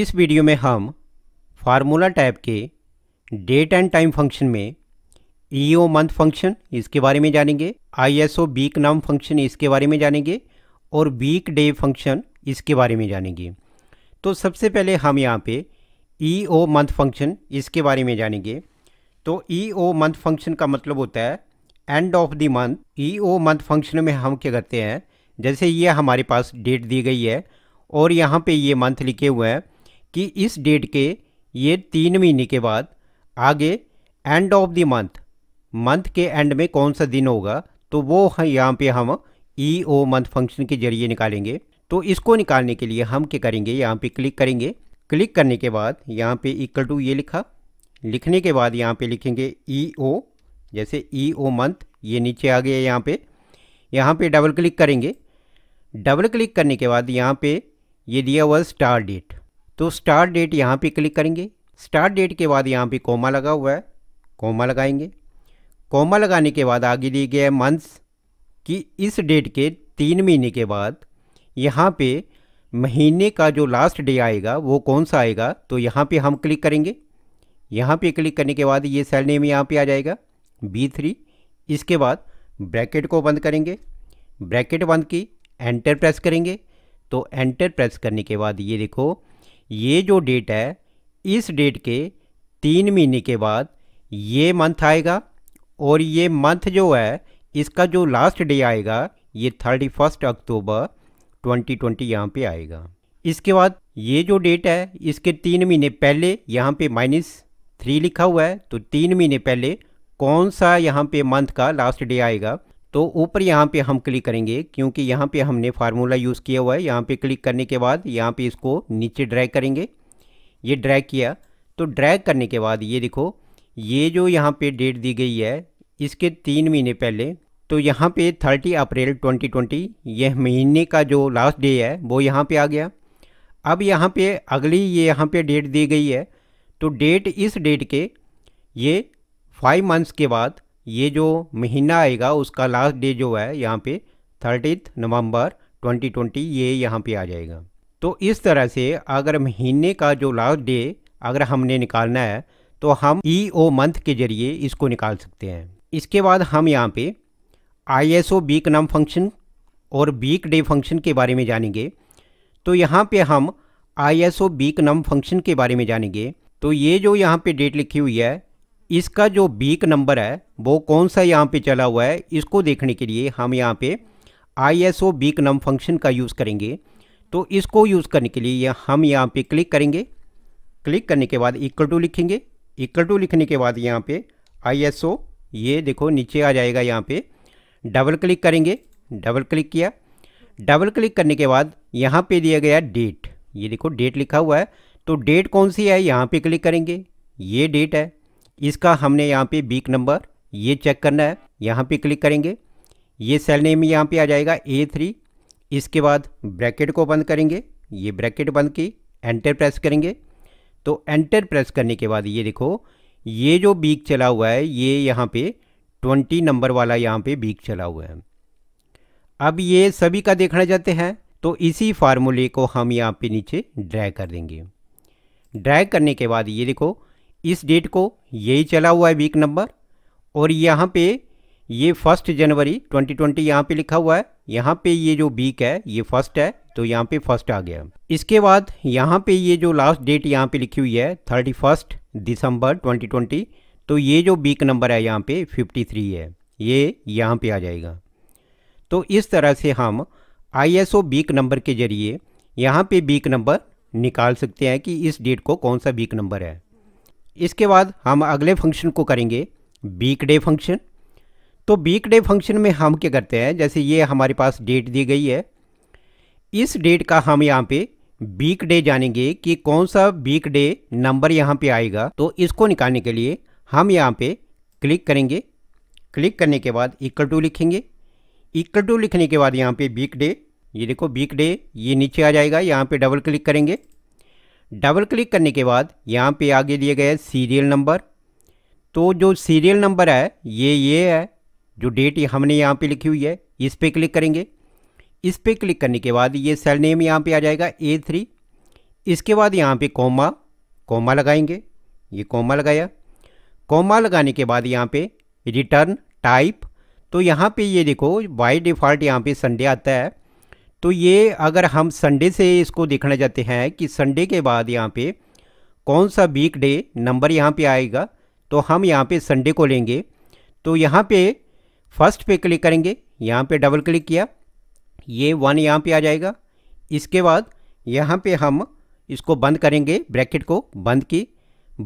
इस वीडियो में हम फार्मूला टाइप के डेट एंड टाइम फंक्शन में ई ओ मंथ फंक्शन इसके बारे में जानेंगे I S O week num function इसके बारे में जानेंगे और वीक डे फंक्शन इसके बारे में जानेंगे तो सबसे पहले हम यहाँ पे ई ओ मंथ फंक्शन इसके बारे में जानेंगे तो ई ओ मंथ फंक्शन का मतलब होता है end of the month E O month function में हम क्या करते हैं जैसे ये हमारे पास डेट दी गई है और यहाँ पे ये मंथ लिखे हुए हैं कि इस डेट के ये तीन महीने के बाद आगे end of the month month के एंड में कौन सा दिन होगा तो वो यहाँ पे हम ई ओ मंथ फंक्शन के जरिए निकालेंगे तो इसको निकालने के लिए हम क्या करेंगे यहाँ पे क्लिक करेंगे क्लिक करने के बाद यहाँ पे इक्वल टू ये लिखा लिखने के बाद यहाँ पे लिखेंगे ई e ओ जैसे ई ओ मंथ ये नीचे आ गया यहाँ पे यहाँ पे डबल क्लिक करेंगे डबल क्लिक करने के बाद यहाँ पे ये दिया हुआ स्टार डेट तो स्टार्ट डेट यहाँ पे क्लिक करेंगे स्टार्ट डेट के बाद यहाँ पे कोमा लगा हुआ है कोमा लगाएंगे कोमा लगाने के बाद आगे दिए गए मंथ्स कि इस डेट के तीन महीने के बाद यहाँ पे महीने का जो लास्ट डे आएगा वो कौन सा आएगा तो यहाँ पे हम क्लिक करेंगे यहाँ पे क्लिक करने के बाद ये सेल नेम यहाँ पे आ जाएगा बी थ्री इसके बाद ब्रैकेट को बंद करेंगे ब्रैकेट बंद की एंटर प्रेस करेंगे तो एंटर प्रेस करने के बाद ये देखो ये जो डेट है इस डेट के तीन महीने के बाद ये मंथ आएगा और ये मंथ जो है इसका जो लास्ट डे आएगा ये thirty first October twenty twenty यहाँ पर आएगा इसके बाद ये जो डेट है इसके तीन महीने पहले यहाँ पे माइनस थ्री लिखा हुआ है तो तीन महीने पहले कौन सा यहाँ पे मंथ का लास्ट डे आएगा तो ऊपर यहाँ पे हम क्लिक करेंगे क्योंकि यहाँ पे हमने फार्मूला यूज़ किया हुआ है यहाँ पे क्लिक करने के बाद यहाँ पे इसको नीचे ड्रैग करेंगे ये ड्रैग किया तो ड्रैग करने के बाद ये देखो ये जो यहाँ पे डेट दी गई है इसके तीन महीने पहले तो यहाँ पे 30 अप्रैल 2020 यह महीने का जो लास्ट डे है वो यहाँ पर आ गया अब यहाँ पर अगली ये यहाँ पर डेट दी गई है तो डेट इस डेट के ये फाइव मंथ्स के बाद ये जो महीना आएगा उसका लास्ट डे जो है यहाँ पे थर्टीथ नवंबर 2020 ये यहाँ पे आ जाएगा तो इस तरह से अगर महीने का जो लास्ट डे अगर हमने निकालना है तो हम ई ओ मंथ के ज़रिए इसको निकाल सकते हैं इसके बाद हम यहाँ पे I S O week num function और बीक डे फंक्शन के बारे में जानेंगे तो यहाँ पे हम I S O week num function के बारे में जानेंगे तो ये जो यहाँ पे डेट लिखी हुई है इसका जो बीक नंबर है वो कौन सा यहाँ पे चला हुआ है इसको देखने के लिए हम यहाँ पे I S O week num function का यूज़ करेंगे तो इसको यूज़ करने के लिए हम यहाँ पे क्लिक करेंगे क्लिक करने के बाद इक्वल टू लिखेंगे इक्वल टू लिखने के बाद यहाँ पे आई एस ओ ये देखो नीचे आ जाएगा यहाँ पे डबल क्लिक करेंगे डबल क्लिक किया डबल क्लिक करने के बाद यहाँ पे दिया गया डेट ये देखो डेट लिखा हुआ है तो डेट कौन सी है यहाँ पे क्लिक करेंगे ये डेट है इसका हमने यहाँ पे बीक नंबर ये चेक करना है यहाँ पे क्लिक करेंगे ये सेल नेम यहाँ पे आ जाएगा ए थ्री इसके बाद ब्रैकेट को बंद करेंगे ये ब्रैकेट बंद की एंटर प्रेस करेंगे तो एंटर प्रेस करने के बाद ये देखो ये जो बीक चला हुआ है ये यहाँ पे ट्वेंटी नंबर वाला यहाँ पे बीक चला हुआ है अब ये सभी का देखना चाहते हैं तो इसी फार्मूले को हम यहाँ पे नीचे ड्रैग कर देंगे ड्रैग करने के बाद ये देखो इस डेट को यही चला हुआ है वीक नंबर और यहाँ पे ये फर्स्ट जनवरी 2020 ट्वेंटी यहाँ पर लिखा हुआ है यहाँ पे ये जो वीक है ये फर्स्ट है तो यहाँ पे फर्स्ट आ गया इसके बाद यहाँ पे ये जो लास्ट डेट यहाँ पे लिखी हुई है थर्टी फर्स्ट दिसंबर 2020 तो ये जो वीक नंबर है यहाँ पे 53 है ये यहाँ पे आ जाएगा तो इस तरह से हम आईएसओ वीक नंबर के जरिए यहाँ पे वीक नंबर निकाल सकते हैं कि इस डेट को कौन सा वीक नंबर है इसके बाद हम अगले फंक्शन को करेंगे वीक डे फंक्शन तो वीक डे फंक्शन में हम क्या करते हैं जैसे ये हमारे पास डेट दी गई है इस डेट का हम यहाँ पे वीक डे जानेंगे कि कौन सा वीक डे नंबर यहाँ पे आएगा तो इसको निकालने के लिए हम यहाँ पे क्लिक करेंगे क्लिक करने के बाद इक्वल टू लिखेंगे इक्वल टू लिखने के बाद यहाँ पे वीक डे ये देखो वीक डे ये नीचे आ जाएगा यहाँ पे डबल क्लिक करेंगे डबल क्लिक करने के बाद यहाँ पे आगे दिए गए सीरियल नंबर तो जो सीरियल नंबर है ये ये है जो डेट हमने यहाँ पे लिखी हुई है इस पर क्लिक करेंगे इस पर क्लिक करने के बाद ये सेल नेम यहाँ पे आ जाएगा ए थ्री इसके बाद यहाँ पे कोमा कोमा लगाएंगे ये कोमा लगाया कोमा लगाने के बाद यहाँ पे रिटर्न टाइप तो यहाँ पे ये देखो बाई डिफ़ॉल्ट यहाँ पे संडे आता है तो ये अगर हम संडे से इसको देखना चाहते हैं कि संडे के बाद यहाँ पे कौन सा वीक डे नंबर यहाँ पे आएगा तो हम यहाँ पे संडे को लेंगे तो यहाँ पे फर्स्ट पे क्लिक करेंगे यहाँ पे डबल क्लिक किया ये वन यहाँ पे आ जाएगा इसके बाद यहाँ पे हम इसको बंद करेंगे ब्रैकेट को बंद की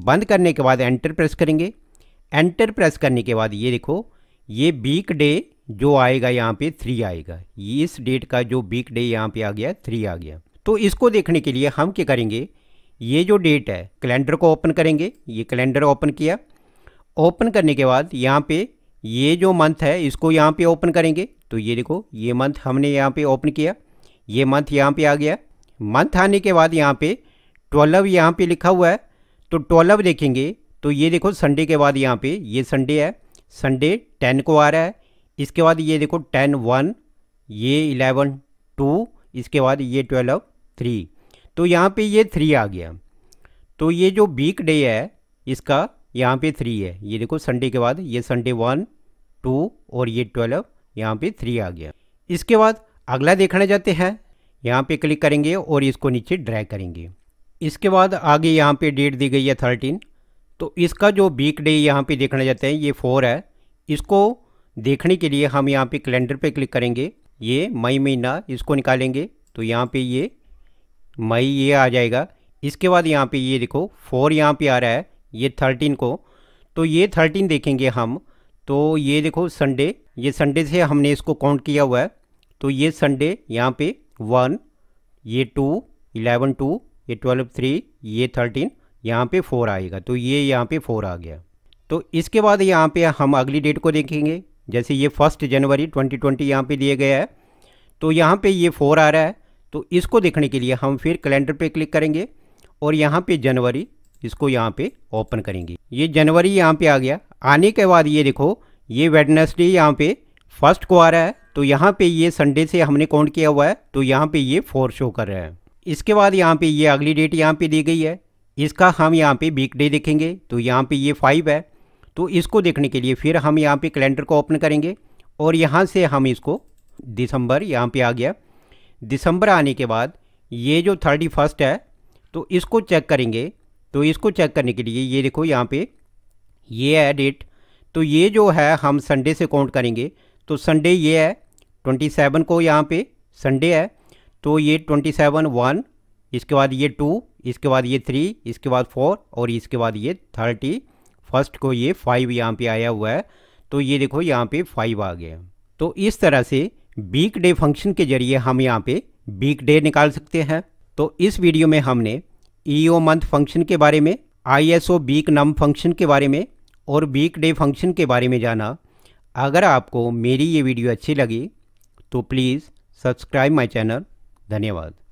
बंद करने के बाद एंटर प्रेस करेंगे एंटर प्रेस करने के बाद ये देखो ये वीक डे जो आएगा यहाँ पे थ्री आएगा इस डेट का जो वीक डे यहाँ पे आ गया थ्री आ गया तो इसको देखने के लिए हम क्या करेंगे ये जो डेट है कैलेंडर को ओपन करेंगे ये कैलेंडर ओपन किया ओपन करने के बाद यहाँ पे ये जो मंथ है इसको यहाँ पे ओपन करेंगे तो ये देखो ये मंथ हमने यहाँ पे ओपन किया ये मंथ यहाँ पे आ गया मंथ आने के बाद यहाँ पे ट्वेल्व यहाँ पे लिखा हुआ है तो ट्वेल्व देखेंगे तो ये देखो संडे के बाद यहाँ पे ये संडे है संडे टेन को आ रहा है इसके बाद ये देखो टेन वन ये इलेवन टू इसके बाद ये ट्वेल्व थ्री तो यहाँ पे ये थ्री आ गया तो ये जो वीक डे है इसका यहाँ पे थ्री है ये देखो संडे के बाद ये संडे वन टू और ये ट्वेल्व यहाँ पे थ्री आ गया इसके बाद अगला देखने जाते हैं यहाँ पे क्लिक करेंगे और इसको नीचे ड्रैग करेंगे इसके बाद आगे यहाँ पे डेट दी गई है थर्टीन तो इसका जो वीक डे यहाँ पे देखने जाते हैं ये फोर है इसको देखने के लिए हम यहाँ पे कैलेंडर पे क्लिक करेंगे ये मई महीना इसको निकालेंगे तो यहाँ पे ये मई ये आ जाएगा इसके बाद यहाँ पे ये देखो फोर यहाँ पे आ रहा है ये थर्टीन को तो ये थर्टीन देखेंगे हम तो ये देखो संडे ये संडे से हमने इसको काउंट किया हुआ है तो ये संडे यहाँ पे वन ये टू इलेवन टू ये ट्वेल्व थ्री ये थर्टीन यहाँ पे फोर आएगा तो ये यहाँ पे फोर आ गया तो इसके बाद यहाँ पे हम अगली डेट को देखेंगे जैसे ये फर्स्ट जनवरी 2020 ट्वेंटी यहाँ पर दिए गया है तो यहाँ पे ये फोर आ रहा है तो इसको देखने के लिए हम फिर कैलेंडर पे क्लिक करेंगे और यहाँ पे जनवरी इसको यहाँ पे ओपन करेंगे ये जनवरी यहाँ पे आ गया आने के बाद ये देखो ये वेडनेसडे यहाँ पे फर्स्ट को आ रहा है तो यहाँ पे ये संडे से हमने काउंट किया हुआ है तो यहाँ पे ये फोर शो कर रहा है इसके बाद यहाँ पे ये अगली डेट यहाँ पे दी गई है इसका हम यहाँ पे वीकडे देखेंगे तो यहाँ पे ये फाइव है तो इसको देखने के लिए फिर हम यहाँ पे कैलेंडर को ओपन करेंगे और यहाँ से हम इसको दिसंबर यहाँ पे आ गया दिसंबर आने के बाद ये जो थर्टी फर्स्ट है तो इसको चेक करेंगे तो इसको चेक करने के लिए ये देखो यहाँ पे ये है डेट तो ये जो है हम संडे से काउंट करेंगे तो संडे ये है ट्वेंटी सेवन को यहाँ पे संडे है तो ये ट्वेंटी सेवन वन इसके बाद ये टू इसके बाद ये थ्री इसके बाद फोर और इसके बाद ये थर्टी फर्स्ट को ये फाइव यहाँ पे आया हुआ है तो ये देखो यहाँ पे फाइव आ गया तो इस तरह से वीक डे फंक्शन के जरिए हम यहाँ पे वीक डे निकाल सकते हैं तो इस वीडियो में हमने ई ओ मंथ फंक्शन के बारे में I S O week num function के बारे में और वीक डे फंक्शन के बारे में जाना अगर आपको मेरी ये वीडियो अच्छी लगी तो प्लीज़ सब्सक्राइब माई चैनल धन्यवाद